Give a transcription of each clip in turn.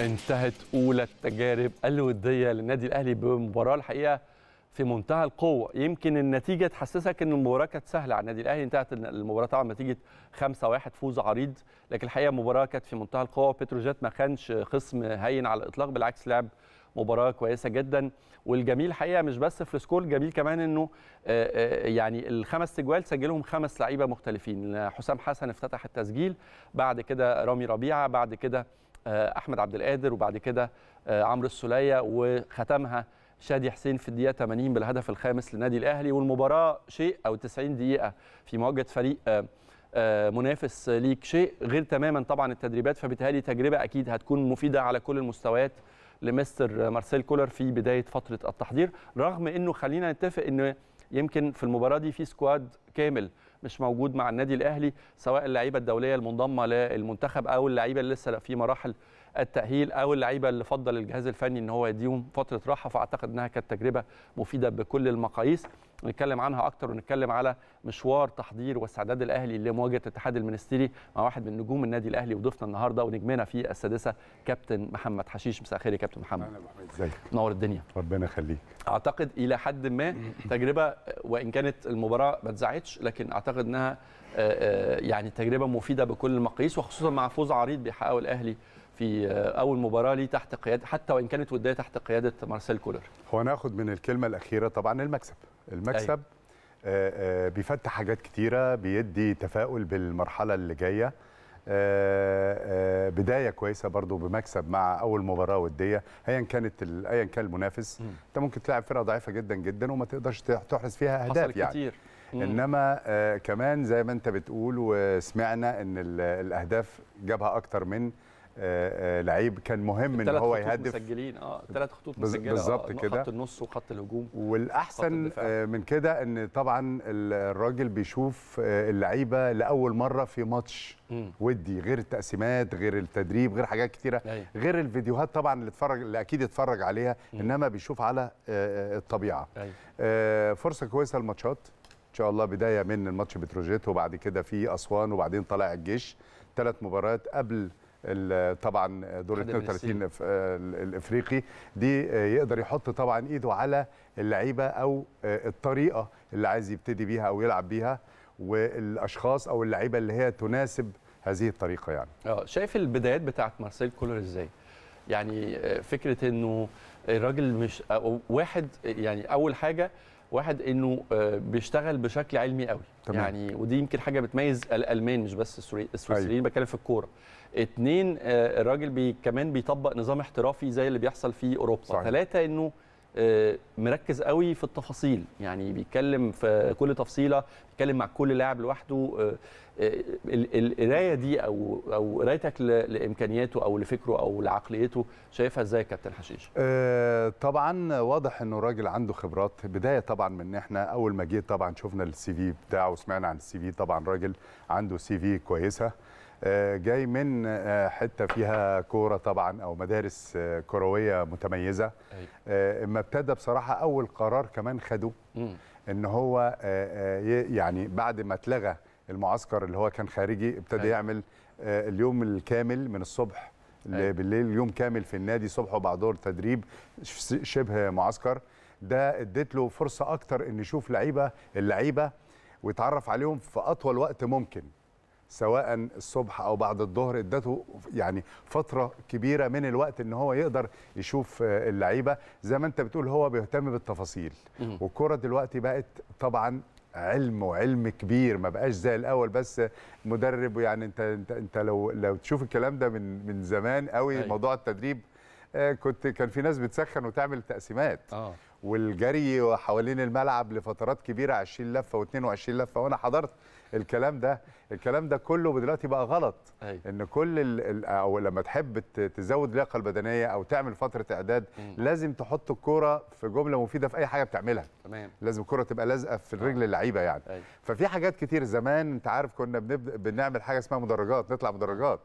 انتهت اولى التجارب الوديه للنادي الاهلي بمباراه الحقيقه في منتهى القوه يمكن النتيجه تحسسك ان المباراه كانت سهله على يعني النادي الاهلي انتهت المباراه طبعا نتيجه 5 1 فوز عريض لكن الحقيقه المباراه كانت في منتهى القوه بتروجيت ما كانش خصم هين على الاطلاق بالعكس لعب مباراه كويسه جدا والجميل الحقيقه مش بس في السكور الجميل كمان انه آه، آه، يعني الخمس تجوال سجلهم خمس لعيبه مختلفين حسام حسن افتتح التسجيل بعد كده رامي ربيعه بعد كده آه، احمد عبد القادر وبعد كده آه، عمرو السوليه وختمها شادي حسين في الدقيقه 80 بالهدف الخامس للنادي الاهلي والمباراه شيء او 90 دقيقه في مواجهه فريق آه، منافس ليك شيء غير تماما طبعا التدريبات فبالتالي تجربه اكيد هتكون مفيده على كل المستويات لمستر مارسيل كولر في بدايه فتره التحضير رغم انه خلينا نتفق ان يمكن في المباراه دي في سكواد كامل مش موجود مع النادي الاهلي سواء اللعيبه الدوليه المنضمه للمنتخب او اللعيبه اللي لسه في مراحل التاهيل او اللعيبه اللي فضل الجهاز الفني ان هو يديهم فتره راحه فاعتقد انها كانت تجربه مفيده بكل المقاييس ونتكلم عنها اكتر ونتكلم على مشوار تحضير واستعداد الاهلي لمواجهه الاتحاد المنستيري مع واحد من نجوم النادي الاهلي وضيفنا النهارده ونجمنا في السادسه كابتن محمد حشيش مساء الخير يا كابتن محمد اهلا ازيك نور الدنيا ربنا يخليك اعتقد الى حد ما تجربه وان كانت المباراه ما تزعتش لكن اعتقد انها آه، آه، يعني تجربه مفيده بكل المقاييس وخصوصا مع فوز عريض بيحققه الاهلي في آه، اول مباراه ليه تحت قياده حتى وان كانت وديه تحت قياده مارسيل كولر هو ناخد من الكلمه الاخيره طبعا المكسب المكسب أيوة. آه، آه، بيفتح حاجات كتيرة بيدي تفاؤل بالمرحلة اللي جاية آه، بدايه كويسه برضو بمكسب مع اول مباراه وديه ايا كانت ايا كان المنافس انت ممكن تلعب فرقه ضعيفه جدا جدا وما تقدرش تحرز فيها اهداف يعني كتير. انما آه كمان زي ما انت بتقول وسمعنا ان الاهداف جابها اكتر من آه، آه، لعيب كان مهم ان هو يهدف ثلاث مسجلين اه ثلاث خطوط مسجله بالظبط آه، كده خط النص وخط الهجوم والاحسن من كده ان طبعا الراجل بيشوف اللعيبه لاول مره في ماتش ودي غير التقسيمات غير التدريب غير حاجات كتيره أيوة. غير الفيديوهات طبعا اللي اتفرج اللي اكيد اتفرج عليها انما بيشوف على الطبيعه أيوة. فرصه كويسه الماتشات ان شاء الله بدايه من الماتش بتروجيت وبعد كده في اسوان وبعدين طلع الجيش ثلاث مباريات قبل طبعا دور 32 آه، الافريقي دي يقدر يحط طبعا ايده على اللعيبه او آه، الطريقه اللي عايز يبتدي بيها او يلعب بيها والاشخاص او اللعيبه اللي هي تناسب هذه الطريقه يعني اه شايف البدايات بتاعه مارسيل كولر ازاي يعني آه، فكره انه الراجل مش واحد يعني اول حاجه واحد انه آه، بيشتغل بشكل علمي قوي تمام. يعني ودي يمكن حاجه بتميز الالمان مش بس السويسريين أيوة. بتكلم في الكوره اتنين آه، الراجل بي كمان بيطبق نظام احترافي زي اللي بيحصل في اوروبا صحيح. ثلاثه انه آه، مركز قوي في التفاصيل يعني بيتكلم في كل تفصيله بيتكلم مع كل لاعب لوحده آه، آه، القرايه دي او او قرايتك لامكانياته او لفكره او لعقليته شايفها ازاي يا كابتن حشيش؟ طبعا واضح انه الراجل عنده خبرات بدايه طبعا من احنا اول ما جه طبعا شفنا السي في بتاعه وسمعنا عن السي في طبعا راجل عنده سي في كويسه آه، جاي من آه، حته فيها كوره طبعا او مدارس آه، كرويه متميزه اما ابتدى بصراحه اول قرار كمان خده ان هو يعني بعد ما اتلغى المعسكر اللي هو كان خارجي ابتدى يعمل اليوم الكامل من الصبح بالليل يوم كامل في النادي صبح وبعده تدريب شبه معسكر ده اديت له فرصه اكتر ان يشوف لعيبه اللعيبه ويتعرف عليهم في اطول وقت ممكن سواء الصبح او بعد الظهر ادته يعني فتره كبيره من الوقت ان هو يقدر يشوف آه، اللعيبه زي ما انت بتقول هو بيهتم بالتفاصيل والكره دلوقتي بقت طبعا علم وعلم كبير ما بقاش زي الاول بس مدرب ويعني انت انت, انت لو لو تشوف الكلام ده من من زمان قوي أيوه. موضوع التدريب آه، كنت كان في ناس بتسخن وتعمل تقسيمات آه. والجري حوالين الملعب لفترات كبيره 20 لفه و22 لفه وانا حضرت الكلام ده الكلام ده كله دلوقتي بقى غلط أي. أيوة. ان كل ال او لما تحب تزود اللياقه البدنيه او تعمل فتره اعداد م. لازم تحط الكوره في جمله مفيده في اي حاجه بتعملها تمام لازم الكوره تبقى لازقه في الرجل آه. اللعيبه يعني أي. أيوة. ففي حاجات كتير زمان انت عارف كنا بنبدا بنعمل حاجه اسمها مدرجات نطلع مدرجات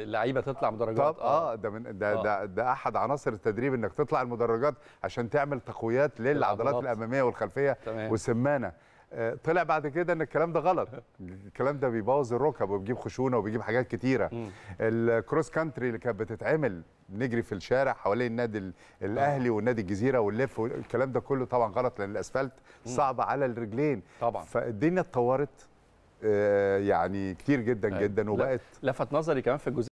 اللعيبه تطلع مدرجات آه،, اه ده من ده, آه. ده ده احد عناصر التدريب انك تطلع المدرجات عشان تعمل تقويات للعضلات الاماميه والخلفيه تمام. والسمانه آه، طلع بعد كده ان الكلام ده غلط الكلام ده بيبوظ الركب وبيجيب خشونه وبيجيب حاجات كتيره الكروس كانتري اللي كانت بتتعمل نجري في الشارع حوالين النادي الاهلي آه. والنادي الجزيره ونلف الكلام ده كله طبعا غلط لان الاسفلت صعب على الرجلين طبعا فالدنيا اتطورت آه، يعني كتير جدا آه، جدا وبقت لفت نظري كمان في الجزء